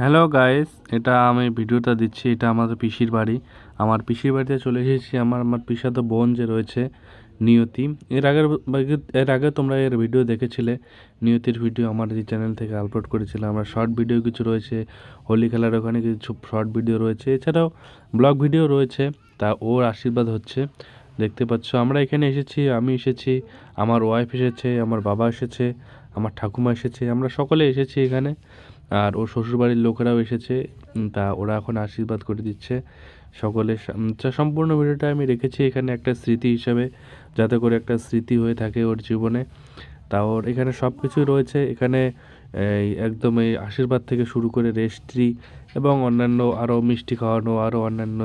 hello guys এটা আমি ভিডিওটা দিচ্ছি এটা আমাদের পিসির বাড়ি আমার পিসির বাড়িতে চলে এসেছি আমার আমার পিসাদ বোন যে রয়েছে নিয়তি এর আগের এর আগে তোমরা এর ভিডিও দেখেছিলে নিয়তির ভিডিও আমার এই চ্যানেল থেকে আপলোড করেছিলাম আমার শর্ট ভিডিও কিছু রয়েছে হোলি খেলার ওখানে কিছু শর্ট ভিডিও রয়েছে এছাড়াও ব্লগ ভিডিও রয়েছে তা ওর আশীর্বাদ হচ্ছে দেখতে পাচ্ছ আমরা এখানে এসেছি আমি এসেছি আমার ওয়াইফ এসেছে আমার বাবা এসেছে আমার ঠাকুমা এসেছে আমরা সকলে এসেছি এখানে আর ওর শ্বশুরবাড়ির লোকেরাও এসেছে তা ওরা এখন আশীর্বাদ করে দিচ্ছে সকলের সম্পূর্ণ ভিডিওটা আমি রেখেছি এখানে একটা স্মৃতি হিসাবে যাতে করে একটা স্মৃতি হয়ে থাকে ওর জীবনে তা ওর এখানে সব কিছুই রয়েছে এখানে একদম এই আশীর্বাদ থেকে শুরু করে রেস্ট্রি এবং অন্যান্য আরও মিষ্টি খাওয়ানো আরও অন্যান্য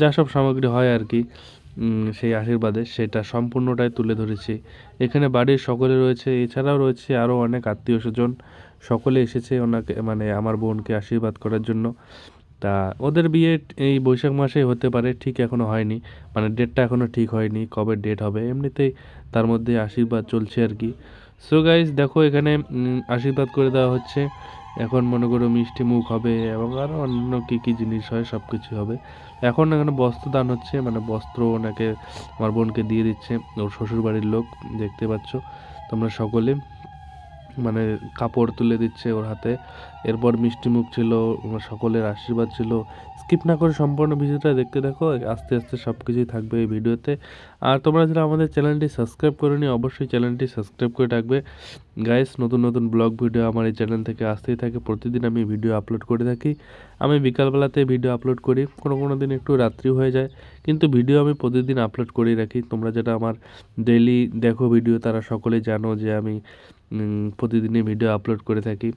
যা সব সামগ্রী হয় আর কি সেই আশীর্বাদে সেটা সম্পূর্ণটাই তুলে ধরেছি এখানে বাড়ির সকলে রয়েছে এছাড়াও রয়েছে আরও অনেক আত্মীয় স্বজন সকলে এসেছে ওনাকে মানে আমার বোনকে আশীর্বাদ করার জন্য তা ওদের বিয়ে এই বৈশাখ মাসেই হতে পারে ঠিক এখনও হয়নি মানে ডেটটা এখনও ঠিক হয়নি কবে ডেট হবে এমনিতেই তার মধ্যে আশীর্বাদ চলছে আর কি সো গাইজ দেখো এখানে আশীর্বাদ করে দেওয়া হচ্ছে এখন মনে করো মিষ্টি মুখ হবে এবং আরও অন্যান্য কী কী জিনিস হয় সব কিছু হবে এখন এখানে বস্ত্র দান হচ্ছে মানে বস্ত্র ওনাকে আমার বোনকে দিয়ে দিচ্ছে ওর শ্বশুরবাড়ির লোক দেখতে পাচ্ছ তোমরা সকলে মানে কাপড় তুলে দিচ্ছে ওর হাতে এরপর মিষ্টিমুখ ছিল সকলের আশীর্বাদ ছিল স্কিপ না করে সম্পূর্ণ ভিডিওটা দেখতে দেখো আস্তে আস্তে সব কিছুই থাকবে এই ভিডিওতে আর তোমরা যারা আমাদের চ্যানেলটি সাবস্ক্রাইব করে নিও অবশ্যই চ্যানেলটি সাবস্ক্রাইব করে রাখবে গাইস নতুন নতুন ব্লগ ভিডিও আমার এই চ্যানেল থেকে আসতেই থাকে প্রতিদিন আমি ভিডিও আপলোড করে থাকি আমি বিকালবেলাতে ভিডিও আপলোড করি কোনো কোনো দিন একটু রাত্রি হয়ে যায় কিন্তু ভিডিও আমি প্রতিদিন আপলোড করেই রাখি তোমরা যেটা আমার ডেইলি দেখো ভিডিও তারা সকলে জানো যে আমি প্রতিদিনই ভিডিও আপলোড করে থাকি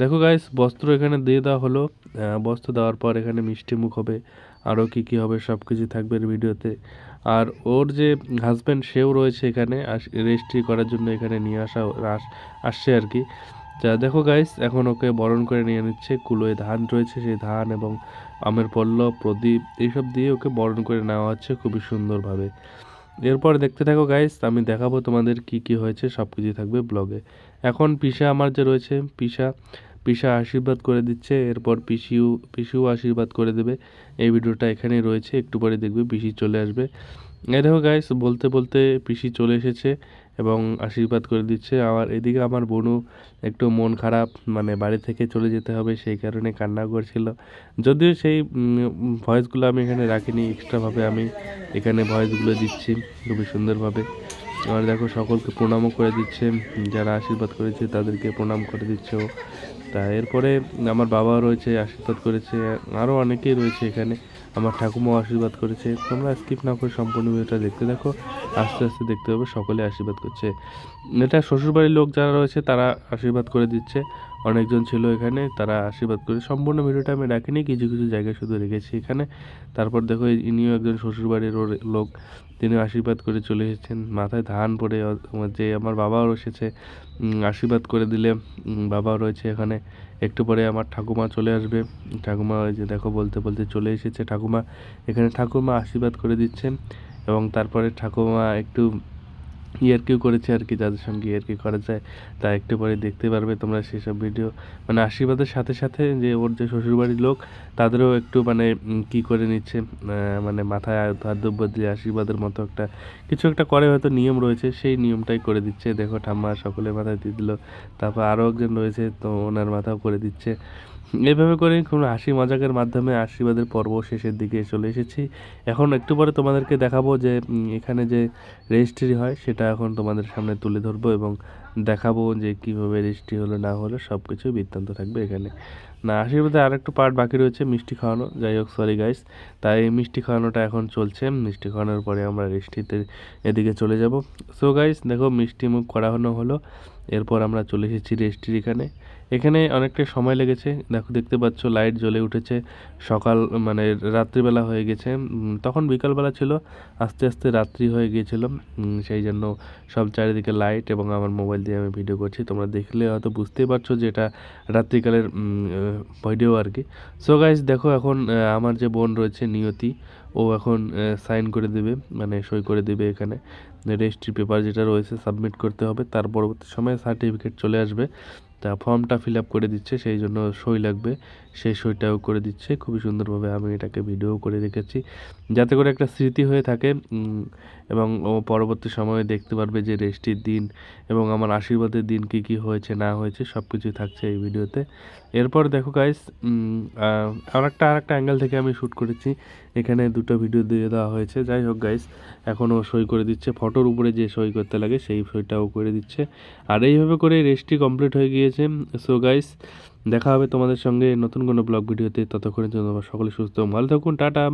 দেখো গাইস বস্ত্র এখানে দিয়ে দেওয়া হলো বস্ত্র দেওয়ার পর এখানে মিষ্টি মুখ হবে আরও কী কী হবে সব কিছু থাকবে ভিডিওতে আর ওর যে হাজব্যান্ড সেও রয়েছে এখানে রেজিস্ট্রি করার জন্য এখানে নিয়ে আসা আসছে আর কি যা দেখো গাইস এখন ওকে বরণ করে নিয়ে নিচ্ছে কুলোয় ধান রয়েছে সেই ধান এবং আমের পল্লব প্রদীপ এইসব দিয়ে ওকে বরণ করে নেওয়া হচ্ছে খুবই সুন্দরভাবে এরপর দেখতে থাকো গাইস আমি দেখাবো তোমাদের কি কি হয়েছে সব কিছু থাকবে ব্লগে এখন পিসা আমার যে রয়েছে পিসা পিসা আশীর্বাদ করে দিচ্ছে এরপর পিসিও পিসিও আশীর্বাদ করে দেবে এই ভিডিওটা এখানে রয়েছে একটু পরে দেখবে পিসি চলে আসবে এই দেখো গাইস বলতে বলতে পিসি চলে এসেছে এবং আশীর্বাদ করে দিচ্ছে আমার এদিকে আমার বোনও একটু মন খারাপ মানে বাড়ি থেকে চলে যেতে হবে সেই কারণে কান্না করছিল যদিও সেই ভয়েসগুলো আমি এখানে রাখিনি এক্সট্রাভাবে আমি এখানে ভয়েসগুলো দিচ্ছি খুবই সুন্দরভাবে আর দেখো সকলকে প্রণামও করে দিচ্ছে যারা আশীর্বাদ করেছে তাদেরকে প্রণাম করে দিচ্ছে তা এরপরে আমার বাবা রয়েছে আশীর্বাদ করেছে আরও অনেকেই রয়েছে এখানে আমার ঠাকুমাও আশীর্বাদ করেছে তোমরা স্কিপ না করে সম্পূর্ণ ভিডিওটা দেখতে দেখো আস্তে আস্তে দেখতে পাবে সকলে আশীর্বাদ করছে এটা শ্বশুরবাড়ির লোক যারা রয়েছে তারা আশীর্বাদ করে দিচ্ছে অনেকজন ছিল এখানে তারা আশীর্বাদ করে সম্পূর্ণ ভিডিওটা আমি রাখিনি কিছু কিছু জায়গায় শুধু রেখেছি এখানে তারপর দেখো ইনিও একজন শ্বশুরবাড়ির লোক তিনি আশীর্বাদ করে চলে এসেছেন মাথায় ধান পরে যে আমার বাবাও এসেছে আশীর্বাদ করে দিলে বাবাও রয়েছে এখানে একটু পরে আমার ঠাকুমা চলে আসবে ঠাকুমা ওই যে দেখো বলতে বলতে চলে এসেছে ঠাকুমা এখানে ঠাকুমা আশীর্বাদ করে দিচ্ছেন এবং তারপরে ঠাকুমা একটু ইয়ারকিউ করেছে আর কি যাদের সঙ্গে ইয়ারকি করা যায় তা একটু পরে দেখতে পারবে তোমরা সেসব ভিডিও মানে আশীর্বাদের সাথে সাথে যে ওর যে শ্বশুরবাড়ির লোক তাদেরও একটু মানে কি করে নিচ্ছে মানে মাথায় দ্রব্য দিয়ে আশীর্বাদের মতো একটা কিছু একটা করে হয়তো নিয়ম রয়েছে সেই নিয়মটাই করে দিচ্ছে দেখো ঠাম্মা সকলে মাথায় দিয়ে দিল তারপর আরও একজন রয়েছে তো ওনার মাথাও করে দিচ্ছে এভাবে করে কোনো হাসি মজাকের মাধ্যমে আশীর্বাদের পর্ব শেষের দিকে চলে এসেছি এখন একটু পরে তোমাদেরকে দেখাবো যে এখানে যে রেজিস্ট্রি হয় সেটা এখন তোমাদের সামনে তুলে ধরবো এবং দেখাবো যে কিভাবে রেজিস্ট্রি হলো না হলো সব কিছু বৃত্তান্ত থাকবে এখানে না আশীর্বাদে আর একটু পার্ট বাকি রয়েছে মিষ্টি খাওয়ানো যাই হোক সরি গাইস তাই মিষ্টি খাওয়ানোটা এখন চলছে মিষ্টি খাওয়ানোর পরে আমরা রেজিস্ট্রিতে এদিকে চলে যাব সো গাইস দেখো মিষ্টি মুখ করানো হলো এরপর আমরা চলে এসেছি রেজিস্ট্রির এখানে এখানে অনেকটা সময় লেগেছে দেখো দেখতে পাচ্ছ লাইট জ্বলে উঠেছে সকাল মানে রাত্রিবেলা হয়ে গেছে তখন বিকালবেলা ছিল আস্তে আস্তে রাত্রি হয়ে গিয়েছিল সেই জন্য সব চারিদিকে লাইট এবং আমার মোবাইল দিয়ে আমি ভিডিও করছি তোমরা দেখলে হয়তো বুঝতেই পারছো যে এটা রাত্রিকালের ভিডিও আর কি সো গাইজ দেখো এখন আমার যে বোন রয়েছে নিয়তি ও এখন সাইন করে দেবে মানে সই করে দেবে এখানে রেজিস্ট্রি পেপার যেটা রয়েছে সাবমিট করতে হবে তার পরবর্তী সময়ে সার্টিফিকেট চলে আসবে তা ফর্মটা ফিল আপ করে দিচ্ছে সেই জন্য সই লাগবে সেই সইটাও করে দিচ্ছে খুবই সুন্দরভাবে আমি এটাকে ভিডিও করে রেখেছি যাতে করে একটা স্মৃতি হয়ে থাকে এবং ও পরবর্তী সময়ে দেখতে পারবে যে রেজিস্ট্রির দিন এবং আমার আশীর্বাদের দিন কি কি হয়েছে না হয়েছে সব কিছুই থাকছে এই ভিডিওতে এরপর দেখো গাইস আর একটা আর একটা অ্যাঙ্গেল থেকে আমি শ্যুট করেছি এখানে দুটো ভিডিও দিয়ে দেওয়া হয়েছে যাই হোক গাইস এখনও সই করে দিচ্ছে ফটোর উপরে যে সই করতে লাগে সেই সইটাও করে দিচ্ছে আর এইভাবে করে রেস্টটি কমপ্লিট হয়ে গিয়েছে সো গাইস দেখা হবে তোমাদের সঙ্গে নতুন কোনো ব্লগ ভিডিওতে ততক্ষণের জন্য সকলে সুস্থ ভালো থাকুন টাটা